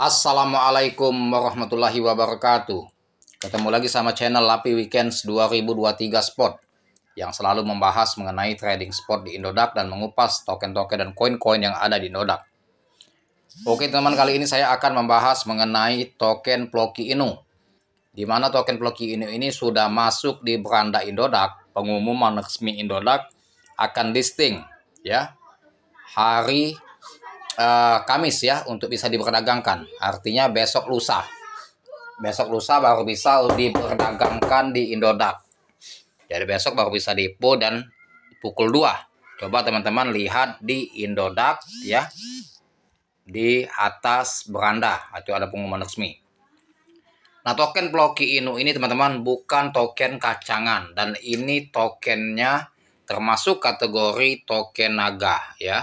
Assalamualaikum warahmatullahi wabarakatuh. Ketemu lagi sama channel Lapi Weekends 2023 Spot yang selalu membahas mengenai trading spot di Indodax dan mengupas token-token dan koin-koin yang ada di Indodax. Oke teman, kali ini saya akan membahas mengenai token Ploki Inu. Dimana token Ploki Inu ini sudah masuk di beranda Indodax, pengumuman resmi Indodax akan listing ya. Hari Eh, Kamis ya untuk bisa diperdagangkan. Artinya besok lusa. Besok lusa baru bisa diperdagangkan di Indodax. Jadi besok baru bisa dipo dan pukul 2. Coba teman-teman lihat di Indodax ya. Di atas beranda Atau ada pengumuman resmi. Nah, token Ploki Inu ini teman-teman bukan token kacangan dan ini tokennya termasuk kategori token naga ya.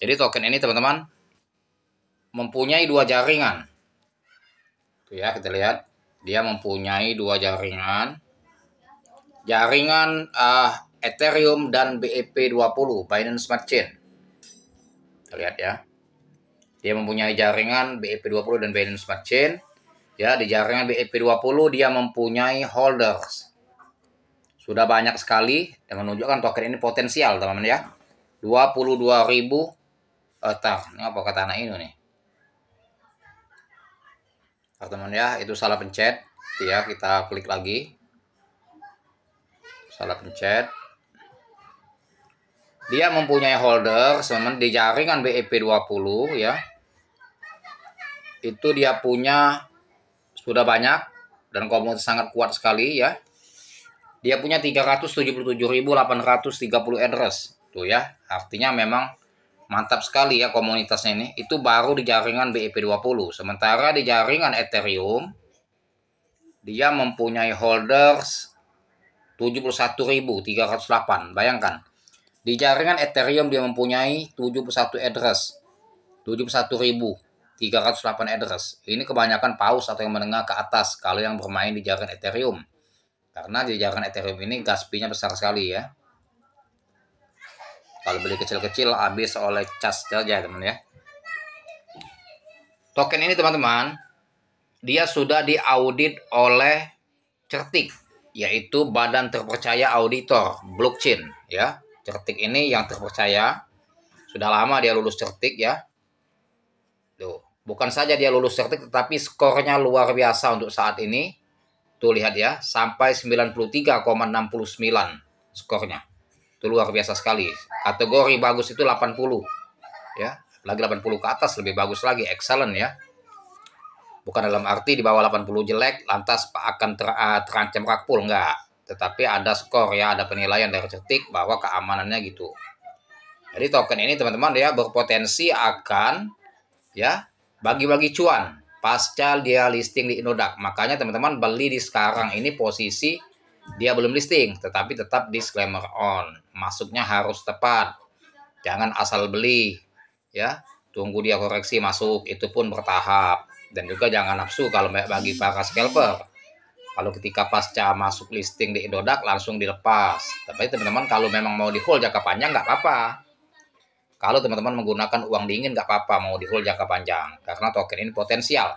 Jadi token ini teman-teman mempunyai dua jaringan. Tuh ya, kita lihat dia mempunyai dua jaringan. Jaringan uh, Ethereum dan BEP20 Binance Smart Chain. Kita lihat ya. Dia mempunyai jaringan BEP20 dan Binance Smart Chain. Ya, di jaringan BEP20 dia mempunyai holders sudah banyak sekali yang menunjukkan token ini potensial teman-teman ya. 22.000 ribu eh, ini apa kata anak ini nih? Teman-teman ya, itu salah pencet. Ya, kita klik lagi. Salah pencet. Dia mempunyai holder, teman di jaringan BEP20 ya. Itu dia punya sudah banyak dan komunitas sangat kuat sekali ya dia punya 377.830 address tuh ya artinya memang mantap sekali ya komunitasnya ini itu baru di jaringan BIP20 sementara di jaringan Ethereum dia mempunyai holders 71.308 bayangkan di jaringan Ethereum dia mempunyai 71 address 71.308 address ini kebanyakan paus atau yang menengah ke atas kalau yang bermain di jaringan Ethereum karena di jaringan Ethereum ini gas fee-nya besar sekali ya. Kalau beli kecil-kecil habis oleh cas saja teman ya. Token ini teman-teman, dia sudah diaudit oleh Certik, yaitu Badan Terpercaya Auditor Blockchain ya. Certik ini yang terpercaya. Sudah lama dia lulus Certik ya. Tuh, bukan saja dia lulus Certik tetapi skornya luar biasa untuk saat ini Tuh lihat ya, sampai 93,69 skornya. Itu luar biasa sekali. Kategori bagus itu 80. Ya, lagi 80 ke atas lebih bagus lagi, excellent ya. Bukan dalam arti di bawah 80 jelek lantas akan ter, eh, terancam rakpul enggak. Tetapi ada skor ya, ada penilaian dari cetik bahwa keamanannya gitu. Jadi token ini teman-teman ya berpotensi akan ya bagi-bagi cuan pasca dia listing di Indodax. Makanya teman-teman beli di sekarang ini posisi dia belum listing, tetapi tetap disclaimer on. Masuknya harus tepat. Jangan asal beli, ya. Tunggu dia koreksi masuk, itu pun bertahap. Dan juga jangan nafsu kalau bagi para scalper. Kalau ketika pasca masuk listing di Indodax langsung dilepas. Tapi teman-teman kalau memang mau di hold jangka panjang nggak apa-apa. Kalau teman-teman menggunakan uang dingin nggak apa-apa mau di hold jangka panjang karena token ini potensial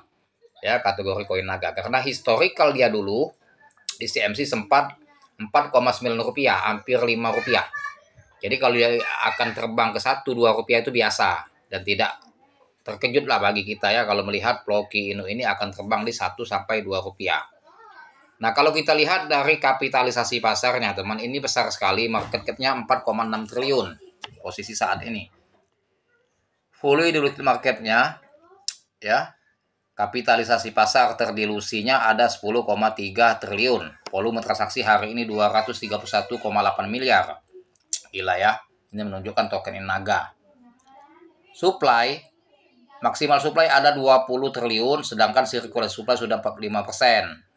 ya kategori koin naga karena historical dia dulu di CMC sempat 4,9 rupiah hampir 5 rupiah jadi kalau dia akan terbang ke 1 2 rupiah itu biasa dan tidak terkejut lah bagi kita ya kalau melihat Ploki Inu ini akan terbang di 1 sampai 2 rupiah Nah kalau kita lihat dari kapitalisasi pasarnya teman ini besar sekali market capnya 4,6 triliun posisi saat ini Pului dulu marketnya ya kapitalisasi pasar terdilusinya ada 10,3 triliun volume transaksi hari ini 231,8 miliar gila ya ini menunjukkan token Naga. supply maksimal supply ada 20 triliun sedangkan sirkulasi supply sudah 45%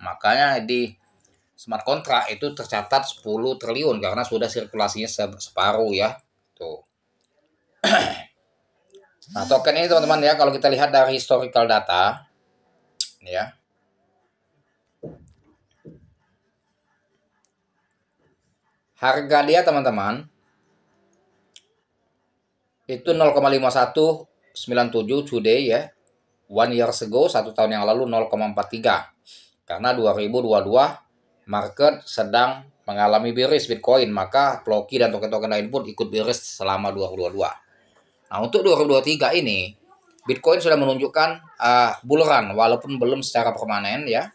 makanya di smart contract itu tercatat 10 triliun karena sudah sirkulasinya separuh ya tuh Nah, token ini teman-teman ya, kalau kita lihat dari historical data, ya. Harga dia teman-teman itu 0,5197 today ya. One year ago, satu tahun yang lalu 0,43. Karena 2022 market sedang mengalami bearish Bitcoin, maka Floki dan token-token lain pun ikut bearish selama 2022. Nah, untuk 2023 ini Bitcoin sudah menunjukkan uh, eh, bull run walaupun belum secara permanen ya.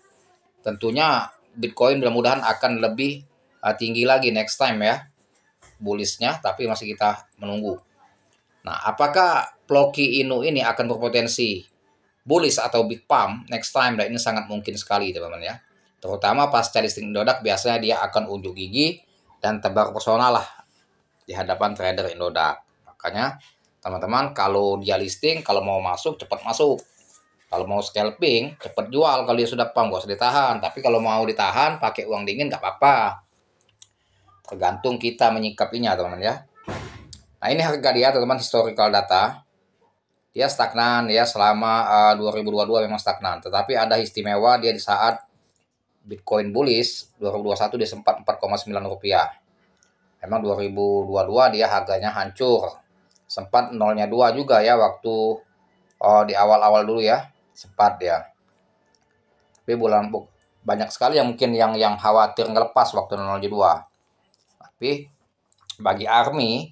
Tentunya Bitcoin mudah-mudahan akan lebih uh, tinggi lagi next time ya. bullishnya tapi masih kita menunggu. Nah, apakah Ploki Inu ini akan berpotensi bullish atau big pump next time? Nah ini sangat mungkin sekali teman-teman ya. Terutama pasca listing Indodax biasanya dia akan unjuk gigi dan tebar personal lah di hadapan trader Indodax. Makanya teman-teman kalau dia listing kalau mau masuk cepat masuk kalau mau scalping cepat jual kalau dia sudah pam gak usah ditahan tapi kalau mau ditahan pakai uang dingin gak apa-apa tergantung kita menyikapinya teman-teman ya nah ini harga dia teman-teman historical data dia stagnan ya selama eh, uh, 2022 memang stagnan tetapi ada istimewa dia di saat Bitcoin bullish 2021 dia sempat 4,9 rupiah memang 2022 dia harganya hancur sempat nolnya dua juga ya waktu oh, di awal-awal dulu ya sempat ya tapi bulan banyak sekali yang mungkin yang yang khawatir ngelepas waktu nol dua tapi bagi army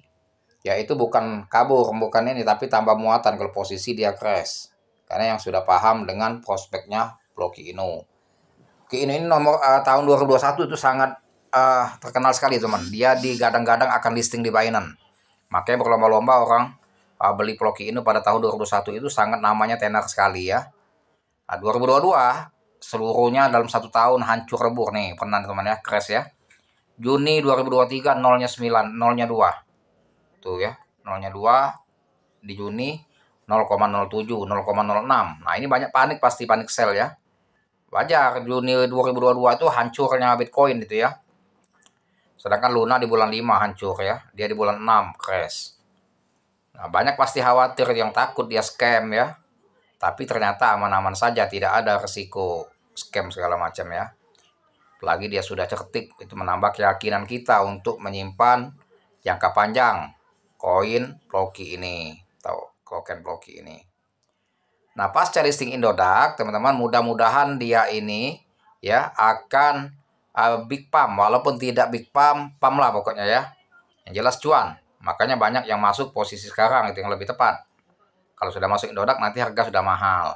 ya itu bukan kabur bukan ini tapi tambah muatan kalau posisi dia crash karena yang sudah paham dengan prospeknya Bloki Inu Ki Inu ini nomor uh, tahun 2021 itu sangat uh, terkenal sekali teman dia digadang-gadang akan listing di Binance Makanya berlomba-lomba orang uh, beli Ploki Inu pada tahun 2021 itu sangat namanya tenar sekali ya. Nah, 2022 seluruhnya dalam satu tahun hancur rebur nih pernah teman ya crash ya. Juni 2023 nolnya 9, nolnya 2. Tuh ya, nolnya 2 di Juni 0,07, 0,06. Nah, ini banyak panik pasti panik sell ya. Wajar Juni 2022 itu hancurnya Bitcoin itu ya. Sedangkan Luna di bulan 5 hancur ya. Dia di bulan 6 crash. Nah, banyak pasti khawatir yang takut dia scam ya. Tapi ternyata aman-aman saja, tidak ada resiko scam segala macam ya. Apalagi dia sudah cerdik, itu menambah keyakinan kita untuk menyimpan jangka panjang koin Loki ini atau koken Loki ini. Nah, pasca listing Indodax, teman-teman mudah-mudahan dia ini ya akan Ah, big pump walaupun tidak big pump pump lah pokoknya ya yang jelas cuan makanya banyak yang masuk posisi sekarang itu yang lebih tepat kalau sudah masuk Indodak, nanti harga sudah mahal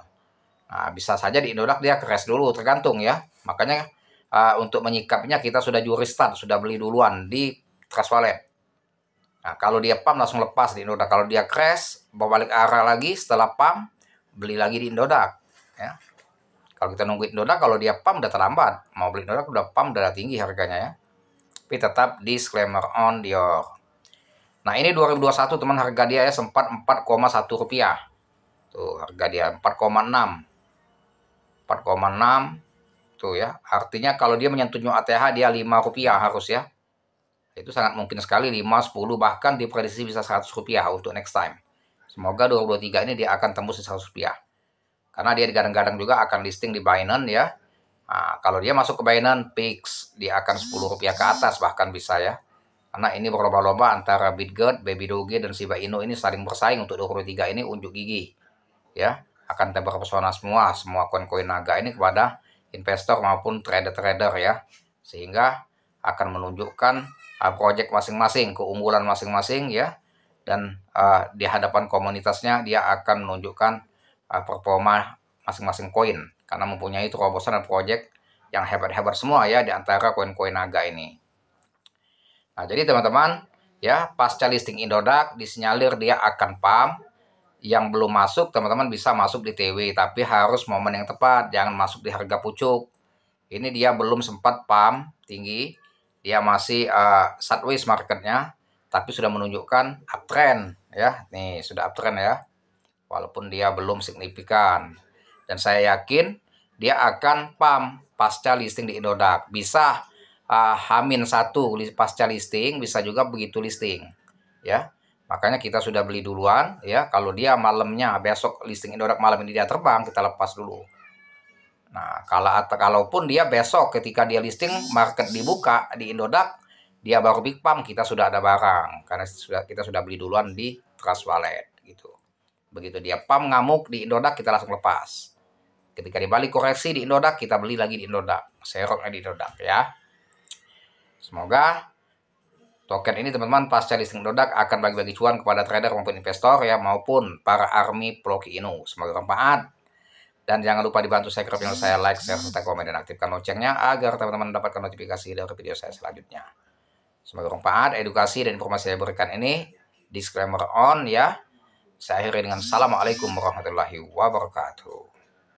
nah, bisa saja di Indodak dia crash dulu tergantung ya makanya uh, untuk menyikapnya kita sudah juri start sudah beli duluan di trust wallet nah kalau dia Pam langsung lepas di Indodak. kalau dia crash berbalik arah lagi setelah Pam beli lagi di Indodak, ya kalau kita nungguin dolar, kalau dia pump udah terlambat. Mau beli dolar udah pump udah tinggi harganya ya. Tapi tetap disclaimer on Dior. Nah ini 2021 teman harga dia ya sempat 4,1 rupiah. Tuh harga dia 4,6. 4,6 tuh ya. Artinya kalau dia menyentuh ATH dia 5 rupiah harus ya. Itu sangat mungkin sekali 5, 10 bahkan diprediksi bisa 100 rupiah untuk next time. Semoga 2023 ini dia akan tembus di 100 rupiah. Karena dia kadang-kadang juga akan listing di Binance ya. Nah, kalau dia masuk ke Binance fix dia akan 10 rupiah ke atas bahkan bisa ya. Karena ini berlomba-lomba antara BitGet, Baby Doge dan Shiba Inu ini saling bersaing untuk 23 ini unjuk gigi. Ya, akan tebar pesona semua semua koin-koin naga ini kepada investor maupun trader-trader ya. Sehingga akan menunjukkan uh, ah, proyek masing-masing, keunggulan masing-masing ya. Dan uh, di hadapan komunitasnya dia akan menunjukkan Uh, performa masing-masing koin karena mempunyai terobosan dan proyek yang hebat-hebat semua ya di antara koin-koin naga ini. Nah, jadi teman-teman, ya pasca listing Indodax disinyalir dia akan pump yang belum masuk teman-teman bisa masuk di TW tapi harus momen yang tepat, jangan masuk di harga pucuk. Ini dia belum sempat pump tinggi, dia masih uh, sideways marketnya tapi sudah menunjukkan uptrend ya. Nih, sudah uptrend ya walaupun dia belum signifikan. Dan saya yakin dia akan pam pasca listing di Indodax. Bisa uh, hamin satu pasca listing, bisa juga begitu listing. Ya, makanya kita sudah beli duluan. Ya, kalau dia malamnya besok listing Indodax malam ini dia terbang, kita lepas dulu. Nah, kalau kalaupun dia besok ketika dia listing market dibuka di Indodax, dia baru big pump kita sudah ada barang karena sudah kita sudah beli duluan di Trust Wallet gitu. Begitu dia pam ngamuk di indodak kita langsung lepas. Ketika dibalik koreksi di indodak kita beli lagi di Indodax. Seroknya di indodak ya. Semoga token ini teman-teman pasca listing indodak akan bagi-bagi cuan kepada trader maupun investor ya maupun para army Ploki Inu. Semoga bermanfaat. Dan jangan lupa dibantu saya channel saya like, share, serta komen, dan aktifkan loncengnya agar teman-teman mendapatkan notifikasi dari video saya selanjutnya. Semoga bermanfaat edukasi dan informasi yang saya berikan ini. Disclaimer on ya. Saya akhiri dengan Assalamualaikum warahmatullahi wabarakatuh.